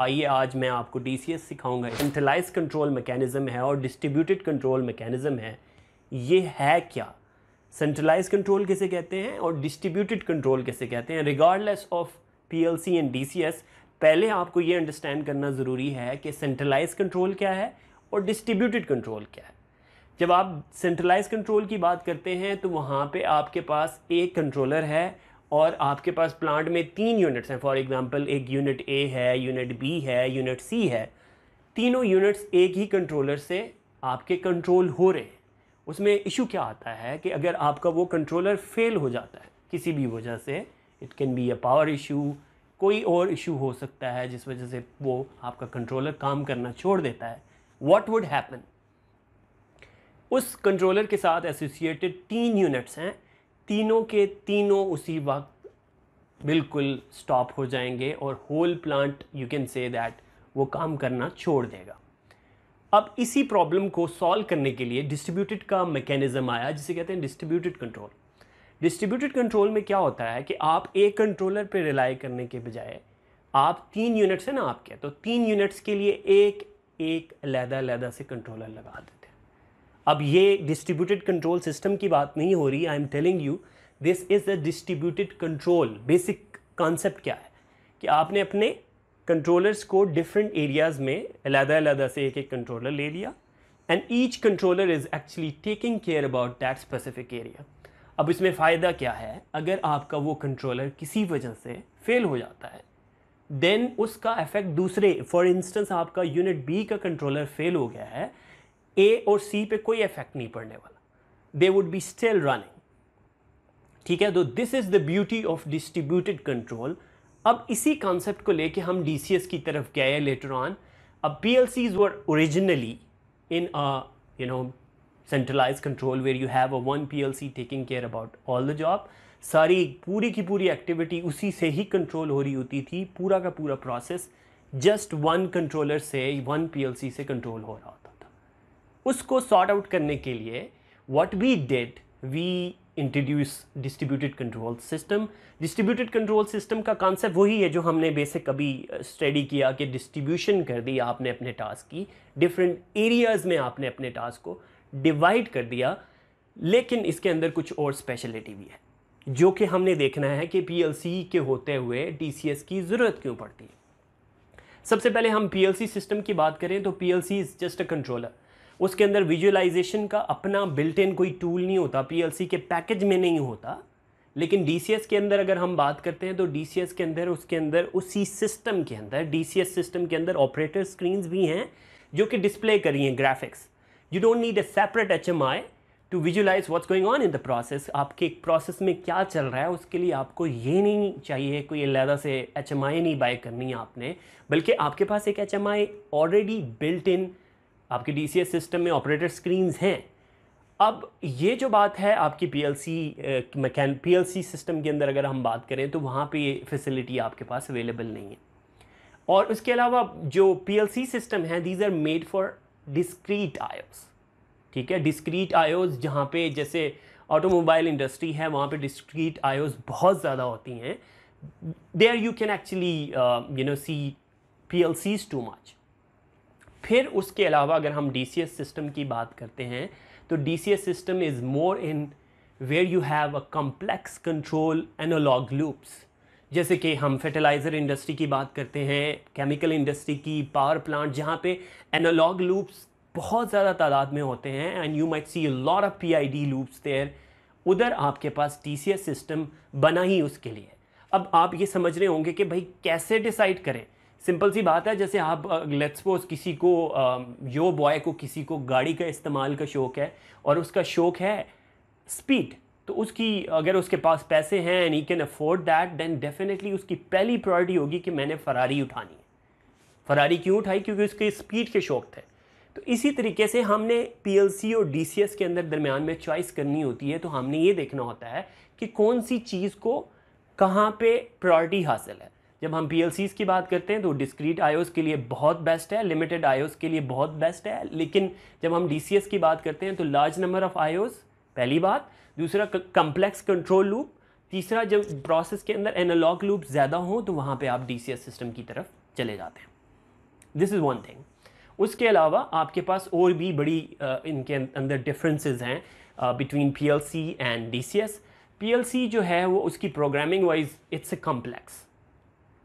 आइए आज मैं आपको डी सी एस सिखाऊँगा सेंट्रलाइज कंट्रोल मैकेनिज़्म है और डिस्ट्रीब्यूटेड कंट्रोल मैकेनिज़्म है ये है क्या सेंट्रलाइज कंट्रोल कैसे कहते हैं और डिस्ट्रीब्यूटेड कंट्रोल कैसे कहते हैं regardless of P L C and D C S पहले आपको ये अंडरस्टैंड करना ज़रूरी है कि सेंट्रलाइज कंट्रोल क्या है और डिस्ट्रीब्यूटेड कंट्रोल क्या है जब आप सेंट्रलाइज कंट्रोल की बात करते हैं तो वहाँ पर आपके पास एक कंट्रोलर है और आपके पास प्लांट में तीन यूनिट्स हैं फॉर एग्जांपल एक यूनिट ए है यूनिट बी है यूनिट सी है तीनों यूनिट्स एक ही कंट्रोलर से आपके कंट्रोल हो रहे हैं उसमें इशू क्या आता है कि अगर आपका वो कंट्रोलर फेल हो जाता है किसी भी वजह से it can be a power issue कोई और इशू हो सकता है जिस वजह से वो आपका कंट्रोलर काम करना छोड़ देता है वॉट वुड हैपन उस कंट्रोलर के साथ एसोसिएटेड तीन यूनिट्स हैं तीनों के तीनों उसी वक्त बिल्कुल स्टॉप हो जाएंगे और whole plant you can see that वो काम करना छोड़ देगा अब इसी प्रॉब्लम को सॉल्व करने के लिए डिस्ट्रीब्यूटेड का मैकेनिज़्म आया जिसे कहते हैं डिस्ट्रीब्यूटेड कंट्रोल डिस्ट्रीब्यूटेड कंट्रोल में क्या होता है कि आप एक कंट्रोलर पर रिलाई करने के बजाय आप तीन यूनिट्स हैं ना आपके तो तीन यूनिट्स के लिए एक एक लहदा लहदा से कंट्रोलर लगा दें अब ये डिस्ट्रीब्यूटेड कंट्रोल सिस्टम की बात नहीं हो रही I am telling you this is a distributed control basic concept क्या है कि आपने अपने कंट्रोलर्स को डिफरेंट एरियाज़ में अलहदा से एक एक कंट्रोलर ले लिया and each controller is actually taking care about that specific area अब इसमें फ़ायदा क्या है अगर आपका वो कंट्रोलर किसी वजह से फेल हो जाता है देन उसका इफेक्ट दूसरे फॉर इंस्टेंस आपका यूनिट बी का कंट्रोलर फेल हो गया है ए और सी पे कोई इफेक्ट नहीं पड़ने वाला they would be still running ठीक है तो this is the beauty of distributed control अब इसी कॉन्सेप्ट को लेके हम डी की तरफ गए लेटर ऑन अब P L PLCs were originally in you know where you where you have a one PLC taking care about all the job सारी पूरी की पूरी एक्टिविटी उसी से ही कंट्रोल हो रही होती थी पूरा का पूरा प्रोसेस जस्ट वन कंट्रोलर से वन पीएलसी से कंट्रोल हो रहा उसको सॉर्ट आउट करने के लिए what we did we introduce distributed control system distributed control system का कॉन्सेप्ट वही है जो हमने बेसिक अभी स्टडी uh, किया कि डिस्ट्रीब्यूशन कर दी आपने अपने टास्क की डिफरेंट एरियाज में आपने अपने टास्क को डिवाइड कर दिया लेकिन इसके अंदर कुछ और स्पेशलिटी भी है जो कि हमने देखना है कि पी के होते हुए टीसीएस की ज़रूरत क्यों पड़ती है सबसे पहले हम पी सिस्टम की बात करें तो C is just a controller उसके अंदर विजुअलाइजेशन का अपना बिल्ट इन कोई टूल नहीं होता पीएलसी के पैकेज में नहीं होता लेकिन डीसीएस के अंदर अगर हम बात करते हैं तो डीसीएस के अंदर उसके अंदर उसी सिस्टम के अंदर डीसीएस सिस्टम के अंदर ऑपरेटर स्क्रीन्स भी हैं जो कि डिस्प्ले करी हैं graphics you don't need a separate H M I to visualize what's going on in the process आपके एक प्रोसेस में क्या चल रहा है उसके लिए आपको ये नहीं चाहिए कोई अलहदा से एच एम आई नहीं बाय करनी है आपने बल्कि आपके पास एक H M I already built in आपके डी सिस्टम में ऑपरेटर स्क्रीन्स हैं अब ये जो बात है आपकी पी एल सी मैकेन पी एल सी सिस्टम के अंदर अगर हम बात करें तो वहाँ पे ये फैसिलिटी आपके पास अवेलेबल नहीं है और उसके अलावा जो पी एल सी सिस्टम है these are made for discrete IOs ठीक है डिस्क्रीट आयोस जहाँ पे जैसे ऑटोमोबाइल इंडस्ट्री है वहाँ पे डिस्क्रीट आयोस बहुत ज़्यादा होती हैं there you can actually you know see P L PLCs too much फिर उसके अलावा अगर हम डी सिस्टम की बात करते हैं तो D system is more in where you have a complex control analog loops जैसे कि हम फर्टिलाइज़र इंडस्ट्री की बात करते हैं केमिकल इंडस्ट्री की पावर प्लांट जहाँ पे एनोलॉग लूप्स बहुत ज़्यादा तादाद में होते हैं and you might see lot of P I D loops there उधर आपके पास टी सिस्टम बना ही उसके लिए अब आप ये समझ रहे होंगे कि भाई कैसे डिसाइड करें सिंपल सी बात है जैसे आप लेट्स सपोज किसी को यो बॉय को किसी को गाड़ी का इस्तेमाल का शौक़ है और उसका शौक़ है स्पीड तो उसकी अगर उसके पास पैसे हैं and he can afford that then definitely उसकी पहली प्रायोरिटी होगी कि मैंने फरारी उठानी है फरारी क्यों उठाई क्योंकि उसके स्पीड के शौक़ थे तो इसी तरीके से हमने पी और डी के अंदर दरमियान में चॉइस करनी होती है तो हमने ये देखना होता है कि कौन सी चीज़ को कहाँ पे प्रायोरिटी हासिल है जब हम पी की बात करते हैं तो डिस्क्रीट आई के लिए बहुत बेस्ट है लिमिटेड आई के लिए बहुत बेस्ट है लेकिन जब हम डी की बात करते हैं तो लार्ज नंबर ऑफ आई पहली बात दूसरा कम्प्लेक्स कंट्रोल लूप तीसरा जब प्रोसेस के अंदर एनालॉग लूप ज़्यादा हो तो वहाँ पे आप डी सिस्टम की तरफ चले जाते हैं दिस इज़ वन थिंग उसके अलावा आपके पास और भी बड़ी इनके अंदर डिफरेंसेस हैं between P L C and D C S P L C जो है वो उसकी programming wise it's a complex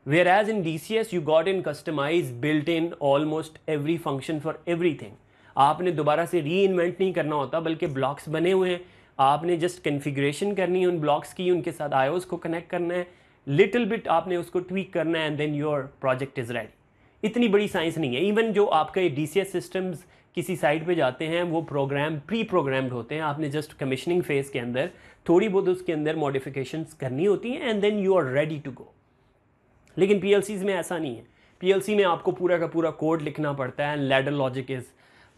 Whereas in DCS, you got in built built in almost every function for everything. आपने दोबारा से री invent नहीं करना होता बल्कि ब्लॉक्स बने हुए हैं आपने जस्ट कन्फिग्रेशन करनी है उन ब्लॉक्स की उनके साथ आयो को कनेक्ट करना है लिटिल बिट आपने उसको ट्वीक करना है and then your project is ready इतनी बड़ी साइंस नहीं है इवन जो आपका सी एस सिस्टम्स किसी साइट पे जाते हैं वो प्रोग्राम प्री प्रोग्राम्ड होते हैं आपने जस्ट कमिश्निंग फेज़ के अंदर थोड़ी बहुत उसके अंदर मॉडिफिकेशंस करनी होती हैं and then you are ready to go लेकिन पी में ऐसा नहीं है पी में आपको पूरा का पूरा कोड लिखना पड़ता है and logic is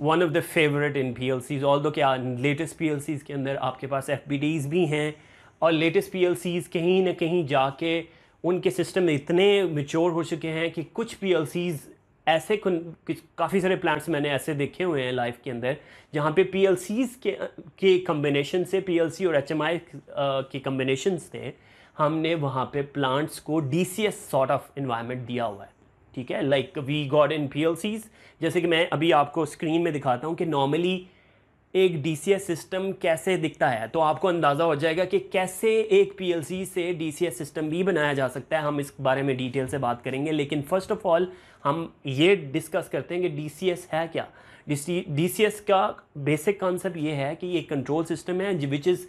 one of the favourite in P L Cs although क्या लेटेस्ट पी एल सीज़ के अंदर आपके पास एफ बी डीज़ भी हैं और लेटेस्ट पी एल सीज़ कहीं ना कहीं जाके उनके सिस्टम इतने मेच्योर हो चुके हैं कि कुछ पी एल सीज़ ऐसे काफ़ी सारे प्लान्स मैंने ऐसे देखे हुए हैं लाइफ के अंदर जहाँ पे पी एल सीज़ के के कम्बिनेशन से पी एल सी और एच एम आई के कम्बिनेशन से हमने वहाँ पे प्लांट्स को D C S sort of environment दिया हुआ है ठीक है like we got in P L Cs जैसे कि मैं अभी आपको स्क्रीन में दिखाता हूँ कि नॉर्मली एक डी सी एस सिस्टम कैसे दिखता है तो आपको अंदाज़ा हो जाएगा कि कैसे एक पी एल सी से डी सी एस सिस्टम भी बनाया जा सकता है हम इस बारे में डिटेल से बात करेंगे लेकिन फ़र्स्ट ऑफ ऑल हम ये डिस्कस करते हैं कि डी सी एस है क्या डी सी एस का बेसिक कॉन्सेप्ट ये है कि ये कंट्रोल सिस्टम है which is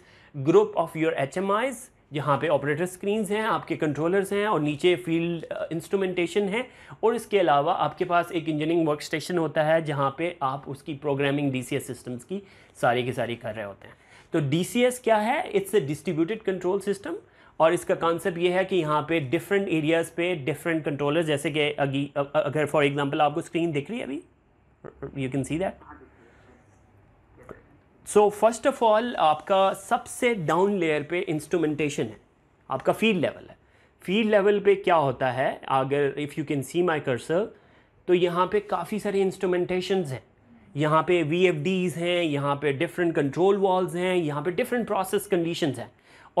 group of your H M Is यहाँ पे ऑपरेटर स्क्रीन्स हैं आपके कंट्रोलर्स हैं और नीचे फील्ड इंस्ट्रूमेंटेशन uh, है और इसके अलावा आपके पास एक इंजीनियरिंग वर्क स्टेशन होता है जहाँ पे आप उसकी प्रोग्रामिंग डी सिस्टम्स की सारी की सारी कर रहे होते हैं तो डी क्या है it's a distributed control system और इसका कॉन्सेप्ट ये है कि यहाँ पे डिफरेंट एरियाज़ पे डिफरेंट कंट्रोलर जैसे कि अगर फॉर एग्जांपल आपको स्क्रीन दिख रही है अभी you can see that so first of all आपका सबसे डाउन लेयर पे इंस्ट्रूमेंटेशन है आपका फील्ड लेवल है फील्ड लेवल पे क्या होता है अगर if you can see my cursor तो यहाँ पे काफ़ी सारे इंस्ट्रूमेंटेशन हैं यहाँ पे वी हैं यहाँ पे डिफरेंट कंट्रोल वॉल्स हैं यहाँ पे डिफरेंट प्रोसेस कंडीशन हैं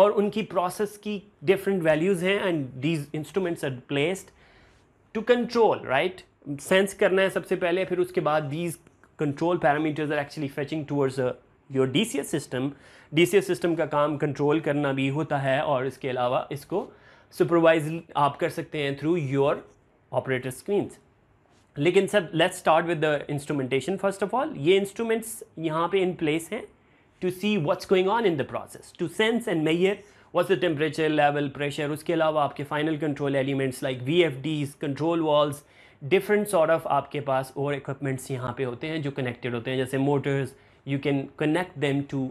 और उनकी प्रोसेस की डिफरेंट वैल्यूज़ हैं and these instruments are placed to control right sense करना है सबसे पहले फिर उसके बाद these control parameters are actually fetching towards your D system D system का काम कंट्रोल करना भी होता है और इसके अलावा इसको सुपरवाइज आप कर सकते हैं थ्रू योर ऑपरेटर स्क्रीन्स लेकिन sir let's start with the instrumentation first of all ये इंस्ट्रूमेंट्स यहाँ पे इन प्लेस हैं to see what's going on in the process to sense and measure what's the temperature level pressure उसके अलावा आपके final control elements like V F Ds control valves different sort of आपके पास और equipments यहाँ पे होते हैं जो कनेक्टेड होते हैं जैसे motors you can connect them to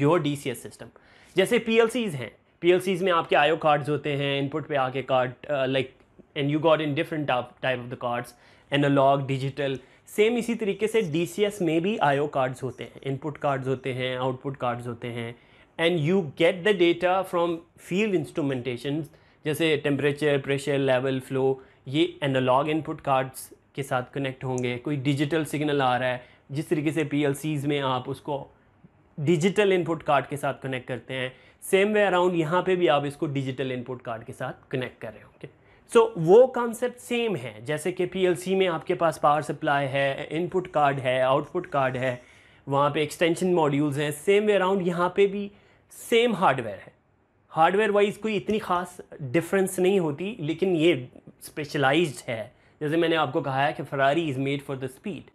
your D system जैसे पी हैं पी में आपके आयो कार्ड्स होते हैं इनपुट पे आके card like and you got in different type of the cards analogue digital same इसी तरीके से डी में भी आयो कार्ड्स होते हैं इनपुट कार्ड्स होते हैं आउटपुट कार्ड्स होते हैं and you get the data from field instrumentation जैसे टेम्परेचर प्रेशर लेवल फ्लो ये एनालॉग इनपुट कार्ड्स के साथ कनेक्ट होंगे कोई डिजिटल सिग्नल आ रहा है जिस तरीके से पी में आप उसको डिजिटल इनपुट कार्ड के साथ कनेक्ट करते हैं सेम वे अराउंड यहाँ पे भी आप इसको डिजिटल इनपुट कार्ड के साथ कनेक्ट कर रहे होंगे सो so, वो कॉन्सेप्ट सेम है जैसे कि पी में आपके पास पावर सप्लाई है इनपुट कार्ड है आउटपुट कार्ड है वहाँ पे एक्सटेंशन मॉड्यूल्स हैं सेम वे अराउंड यहाँ पे भी सेम हार्डवेयर है हार्डवेयर वाइज कोई इतनी खास डिफरेंस नहीं होती लेकिन ये स्पेशलाइज्ड है जैसे मैंने आपको कहा है कि Ferrari is made for the speed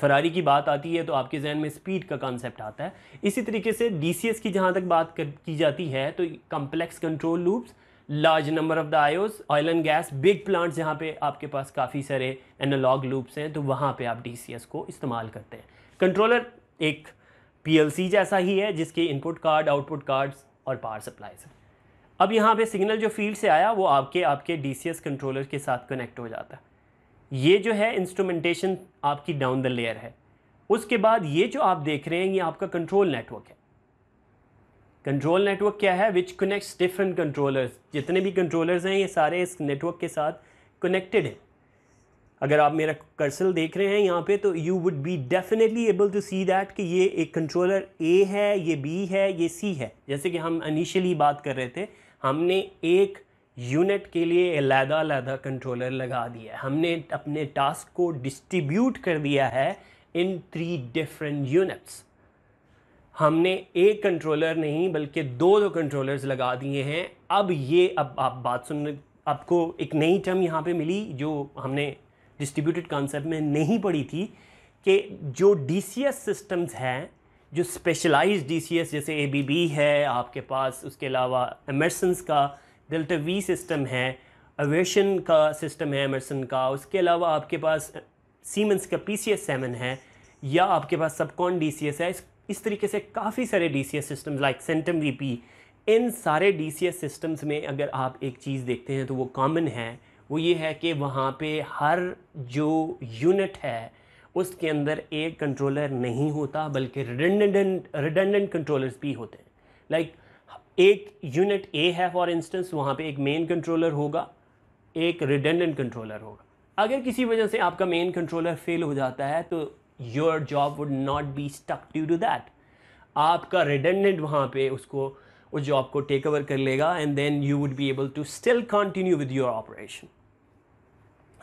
Ferrari की बात आती है तो आपके जहन में स्पीड का कॉन्सेप्ट आता है इसी तरीके से डी की जहाँ तक बात कर, की जाती है तो complex control loops large number of the I Os oil and gas big plants जहाँ पे आपके पास काफ़ी सारे एनालॉग लूप्स हैं तो वहाँ पे आप डी को इस्तेमाल करते हैं कंट्रोलर एक पी जैसा ही है जिसके इनपुट कार्ड आउटपुट कार्ड्स और पावर सप्लाईज अब यहाँ पे सिग्नल जो फील्ड से आया वो आपके आपके डी कंट्रोलर के साथ कनेक्ट हो जाता है ये जो है इंस्ट्रूमेंटेशन आपकी डाउन द लेयर है उसके बाद ये जो आप देख रहे हैं ये आपका कंट्रोल नेटवर्क है कंट्रोल नेटवर्क क्या है विच कनेक्ट्स डिफरेंट कंट्रोलर्स जितने भी कंट्रोलर्स हैं ये सारे इस नेटवर्क के साथ कनेक्टेड हैं अगर आप मेरा कर्सल देख रहे हैं यहाँ पे तो you would be definitely able to see that कि ये एक कंट्रोलर ए है ये बी है ये सी है जैसे कि हम इनिशियली बात कर रहे थे हमने एक यूनिट के लिए अलहदा अलहदा कंट्रोलर लगा दिया है हमने अपने टास्क को डिस्ट्रीब्यूट कर दिया है इन थ्री डिफरेंट यूनिट्स हमने एक कंट्रोलर नहीं बल्कि दो दो कंट्रोलर्स लगा दिए हैं अब ये अब आप बात सुन आपको एक नई टर्म यहाँ पे मिली जो हमने डिस्ट्रीब्यूटेड कॉन्सेप्ट में नहीं पढ़ी थी कि जो डी सिस्टम्स हैं जो स्पेशलाइज्ड डी जैसे ए है आपके पास उसके अलावा एमरसन्स का डेल्टा वी सिस्टम है अवेशन का सिस्टम है एमरसन का उसके अलावा आपके पास सीमेंस का पी सी एस सेवन है या आपके पास सबकॉन डी सी एस है इस तरीके से काफ़ी सारे D C S system like Centum V P इन सारे डी सी एस सिस्टम्स में अगर आप एक चीज़ देखते हैं तो वो कॉमन है वो ये है कि वहाँ पे हर जो यूनिट है उसके अंदर एक कंट्रोलर नहीं होता बल्कि रिडेंडेंट रिडेंडेंट कंट्रोलर्स भी होते हैं लाइक like, एक यूनिट ए है फॉर इंस्टेंस वहाँ पे एक मेन कंट्रोलर होगा एक रिडेंडेंट कंट्रोलर होगा अगर किसी वजह से आपका मेन कंट्रोलर फेल हो जाता है तो your job would not be stuck due to that आपका रिडेंडेंट वहाँ पे उसको उस जॉब को टेक ओवर कर लेगा and then you would be able to still continue with your operation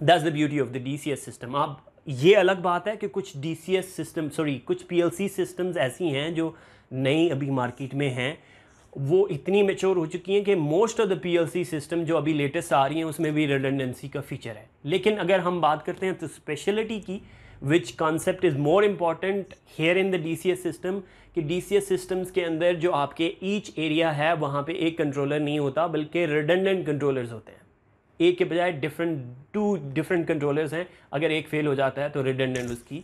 that's the beauty of the D system आप ये अलग बात है कि कुछ डी सिस्टम सॉरी कुछ पी सिस्टम्स ऐसी हैं जो नई अभी मार्केट में हैं वो इतनी मेच्योर हो चुकी हैं कि most of the PLC system जो अभी लेटेस्ट आ रही हैं उसमें भी रिडेंडेंसी का फीचर है लेकिन अगर हम बात करते हैं तो स्पेशलिटी की which concept is more important here in the D system कि डी सिस्टम्स के अंदर जो आपके ईच एरिया है वहाँ पे एक कंट्रोलर नहीं होता बल्कि रिडेंडेंट कंट्रोलर्स होते हैं एक के बजाय डिफरेंट टू डिफरेंट कंट्रोलर्स हैं अगर एक फेल हो जाता है तो रिडेंडेंट उसकी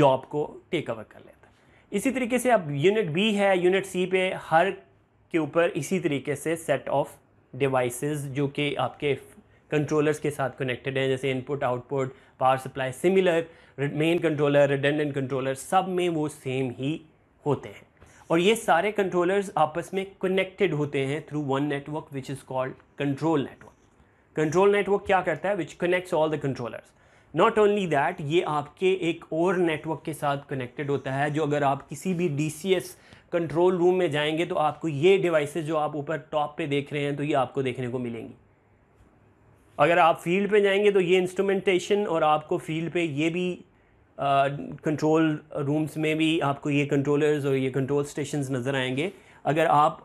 जॉब को टेक ओवर कर लेता है इसी तरीके से अब यूनिट बी है यूनिट सी पे हर के ऊपर इसी तरीके से सेट ऑफ डिवाइसेस जो कि आपके कंट्रोलर्स के साथ कनेक्टेड हैं जैसे input output power supply similar main controller redundant controller सब में वो सेम ही होते हैं और ये सारे कंट्रोलर्स आपस में कनेक्टेड होते हैं through one network which is called control network control network क्या करता है which connects all the controllers not only that ये आपके एक और नेटवर्क के साथ कनेक्टेड होता है जो अगर आप किसी भी डी कंट्रोल रूम में जाएंगे तो आपको ये डिवाइसेस जो आप ऊपर टॉप पे देख रहे हैं तो ये आपको देखने को मिलेंगी अगर आप फील्ड पे जाएंगे तो ये इंस्ट्रूमेंटेशन और आपको फील्ड पे ये भी कंट्रोल uh, रूम्स में भी आपको ये कंट्रोलर्स और ये कंट्रोल स्टेशन नज़र आएंगे अगर आप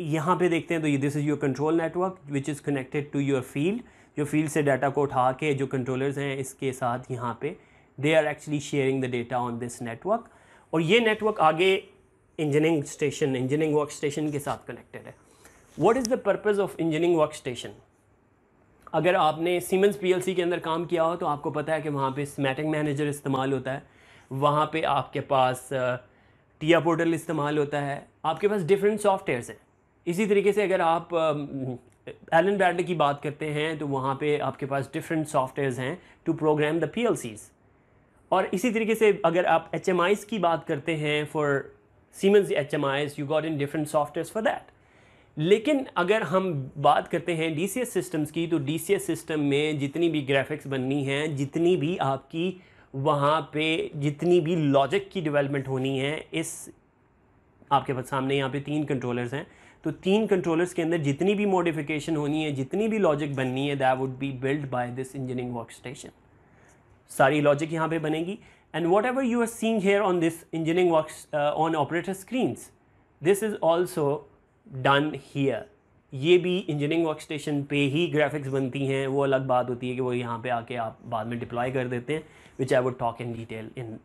यहाँ पे देखते हैं तो ये this is your control network which is connected to your field जो फील्ड से डाटा को उठा के जो कंट्रोलर्स हैं इसके साथ यहाँ पे they are actually sharing the data on this network और ये नेटवर्क आगे engineering station engineering work station के साथ कनेक्टेड है what is the purpose of engineering work station अगर आपने सीमेंस पीएलसी के अंदर काम किया हो तो आपको पता है कि वहाँ पे स्मैटिंग मैनेजर इस्तेमाल होता है वहाँ पे आपके पास टिया पोर्टल इस्तेमाल होता है आपके पास डिफरेंट सॉफ्टवेयर्स हैं इसी तरीके से अगर आप एलन ब्रैडली की बात करते हैं तो वहाँ पे आपके पास डिफरेंट सॉफ्टवेयर्स हैं टू प्रोग्राम द पी और इसी तरीके से अगर आप एच की बात करते हैं for Siemens H M you got in different software for that लेकिन अगर हम बात करते हैं डी सी एस सिस्टम्स की तो डी सी एस सिस्टम में जितनी भी ग्राफिक्स बननी हैं जितनी भी आपकी वहाँ पे जितनी भी लॉजिक की डेवलपमेंट होनी है इस आपके पास सामने यहाँ पे तीन कंट्रोलर्स हैं तो तीन कंट्रोलर्स के अंदर जितनी भी मॉडिफिकेशन होनी है जितनी भी लॉजिक बननी है that would be build by this engineering work station सारी लॉजिक यहाँ पे बनेगी And whatever you are seeing here on this engineering works uh, on operator screens, this is also done here. ये भी इंजीनियरिंग वर्क स्टेशन पे ही graphics बनती हैं वो अलग बात होती है कि वो यहाँ पे आके आप बाद में डिप्लॉय कर देते हैं which I would talk in detail in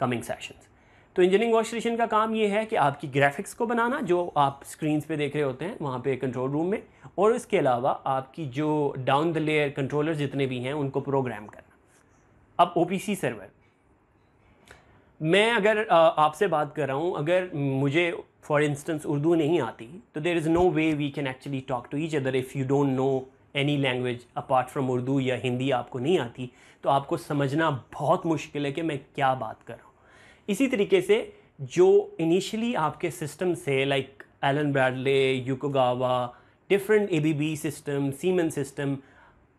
coming sessions तो इंजीनियरिंग वर्क स्टेशन का काम ये है कि आपकी ग्राफिक्स को बनाना जो आप स्क्रीन्स पे देख रहे होते हैं वहाँ पे कंट्रोल रूम में और इसके अलावा आपकी जो डाउन द लेयर कंट्रोलर जितने भी हैं उनको प्रोग्राम करना अब ओ सर्वर मैं अगर आपसे बात कर रहा हूँ अगर मुझे फॉर इंस्टेंस उर्दू नहीं आती तो there is no way we can actually talk to each other if you don't know any language apart from Urdu या हिंदी आपको नहीं आती तो आपको समझना बहुत मुश्किल है कि मैं क्या बात कर रहा हूँ इसी तरीके से जो इनिशियली आपके सिस्टम से like Allen Bradley Yokogawa different A B B system Siemens system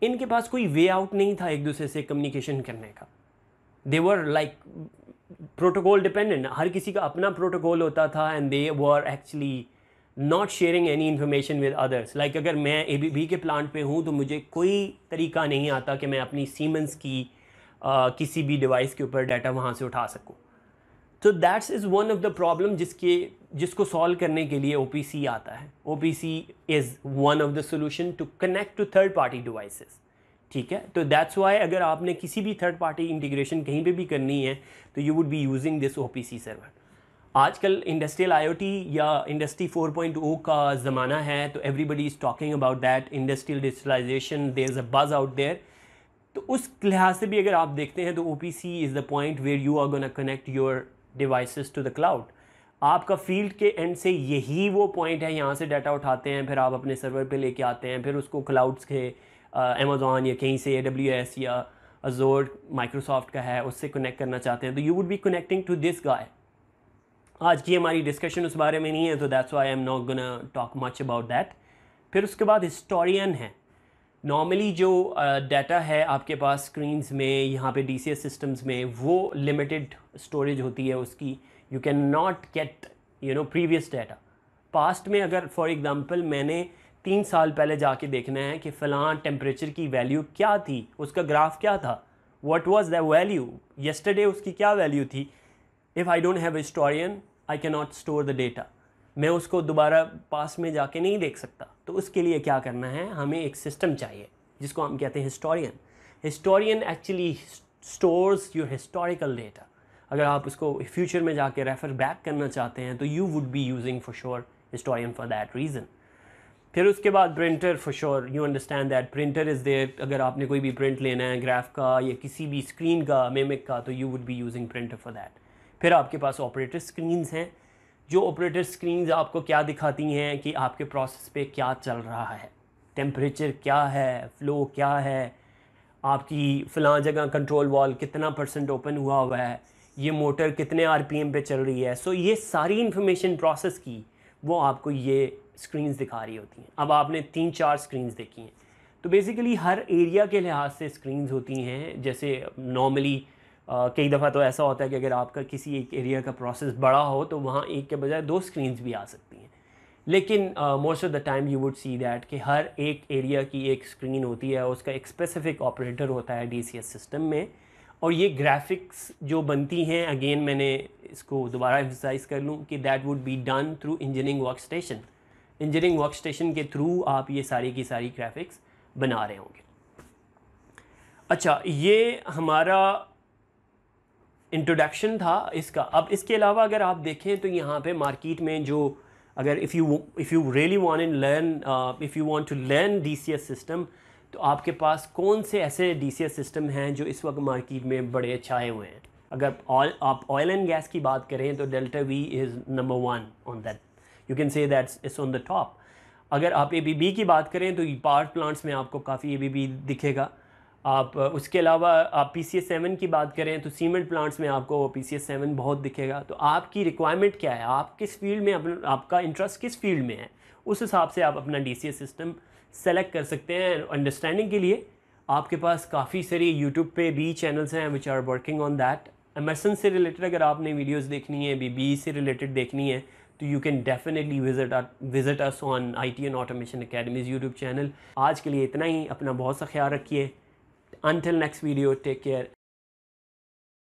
इनके पास कोई वे आउट नहीं था एक दूसरे से कम्युनिकेशन करने का देवर लाइक प्रोटोकॉल डिपेंडेंट हर किसी का अपना प्रोटोकॉल होता था and they were actually not sharing any information with others like अगर मैं ए बी बी के प्लांट पे हूँ तो मुझे कोई तरीका नहीं आता कि मैं अपनी सीमेंस की uh, किसी भी डिवाइस के ऊपर डाटा वहाँ से उठा सकूँ तो that's is one of the problem जिसके जिसको सॉल्व करने के लिए ओ आता है O is one of the solution to connect to third party devices ठीक है तो दैट्स वाई अगर आपने किसी भी थर्ड पार्टी इंटीग्रेशन कहीं पे भी करनी है तो you would be using this OPC server आजकल इंडस्ट्रियल आईओटी या इंडस्ट्री 4.0 का ज़माना है तो everybody is talking about that industrial digitalisation there is a buzz out there तो उस लिहाज से भी अगर आप देखते हैं तो O P C is the point where you are gonna connect your devices to the cloud आपका फील्ड के एंड से यही वो पॉइंट है यहाँ से डाटा उठाते हैं फिर आप अपने सर्वर पे लेके आते हैं फिर उसको क्लाउड्स के अमेज़ोन या कहीं से ए डब्ल्यू या अजोर माइक्रोसॉफ्ट का है उससे कनेक्ट करना चाहते हैं तो you would be connecting to this guy आज की हमारी डिस्कशन उस बारे में नहीं है तो that's why I am not gonna talk much about that फिर उसके बाद हिस्टोरियन है नॉर्मली जो डाटा uh, है आपके पास स्क्रीन्स में यहाँ पे डी सिस्टम्स में वो लिमिटेड स्टोरेज होती है उसकी you can not get you know previous data past में अगर फॉर एग्ज़ाम्पल मैंने तीन साल पहले जाके देखना है कि फ़लाँ टेम्परेचर की वैल्यू क्या थी उसका ग्राफ क्या था what was the value yesterday उसकी क्या वैल्यू थी if I don't have historian I can not store the data मैं उसको दोबारा पास में जाके नहीं देख सकता तो उसके लिए क्या करना है हमें एक सिस्टम चाहिए जिसको हम कहते हैं historian historian actually stores your historical data अगर आप उसको फ्यूचर में जाके रेफ़र बैक करना चाहते हैं तो you would be using for sure historian for that reason फिर उसके बाद printer for sure you understand that printer is there अगर आपने कोई भी प्रिंट लेना है ग्राफ का या किसी भी स्क्रीन का मेमिक का तो you would be using printer for that फिर आपके पास ऑपरेटर स्क्रीन्स हैं जो ऑपरेटर स्क्रीन्स आपको क्या दिखाती हैं कि आपके प्रोसेस पे क्या चल रहा है टेम्परेचर क्या है फ्लो क्या है आपकी फ़लाँ जगह कंट्रोल वॉल कितना परसेंट ओपन हुआ हुआ है ये मोटर कितने आर पे चल रही है सो so, ये सारी इन्फॉर्मेशन प्रोसेस की वो आपको ये स्क्रीन्स दिखा रही होती हैं अब आपने तीन चार स्क्रीन्स देखी हैं तो बेसिकली हर एरिया के लिहाज से स्क्रीन्स होती हैं जैसे नॉर्मली कई दफ़ा तो ऐसा होता है कि अगर आपका किसी एक एरिया का प्रोसेस बड़ा हो तो वहाँ एक के बजाय दो स्क्रीन्स भी आ सकती हैं लेकिन most of the time you would see that कि हर एक एरिया की एक स्क्रीन होती है उसका एक स्पेसिफिक ऑपरेटर होता है डी सिस्टम में और ये ग्राफिक्स जो बनती हैं अगेन मैंने इसको दोबारा एक्सरसाइज कर लूँ कि that would be done through engineering work station engineering work station के थ्रू आप ये सारी की सारी ग्राफिक्स बना रहे होंगे अच्छा ये हमारा इंट्रोडक्शन था इसका अब इसके अलावा अगर आप देखें तो यहाँ पे मार्केट में जो अगर if you if you really want in learn if you want to learn DCS system तो आपके पास कौन से ऐसे डीसीएस सिस्टम हैं जो इस वक्त मार्केट में बड़े छाए हुए हैं अगर ऑल आप ऑयल एंड गैस की बात करें तो Delta V is number one on that you can say that's it's on the top अगर आप ए बी बी की बात करें तो पावर प्लांट्स में आपको काफ़ी ए बी बी दिखेगा आप उसके अलावा आप पी सी एस सेवन की बात करें तो सीमेंट प्लांट्स में आपको पी सी एस सेवन बहुत दिखेगा तो आपकी रिक्वायरमेंट क्या है आप किस फील्ड में अपन आपका इंटरेस्ट किस फील्ड में है उस हिसाब से आप अपना D C S system select कर सकते हैं अंडरस्टैंडिंग के लिए आपके पास काफ़ी सारी यूट्यूब पे भी चैनल्स हैं which are working on that Emerson से रिलेटेड अगर आपने वीडियोज़ देखनी है बी बी e से रिलेटेड देखनी है तो you can definitely visit visit us on I T and automation academy's YouTube channel आज के लिए इतना ही अपना बहुत सा ख्याल रखिए until next video take care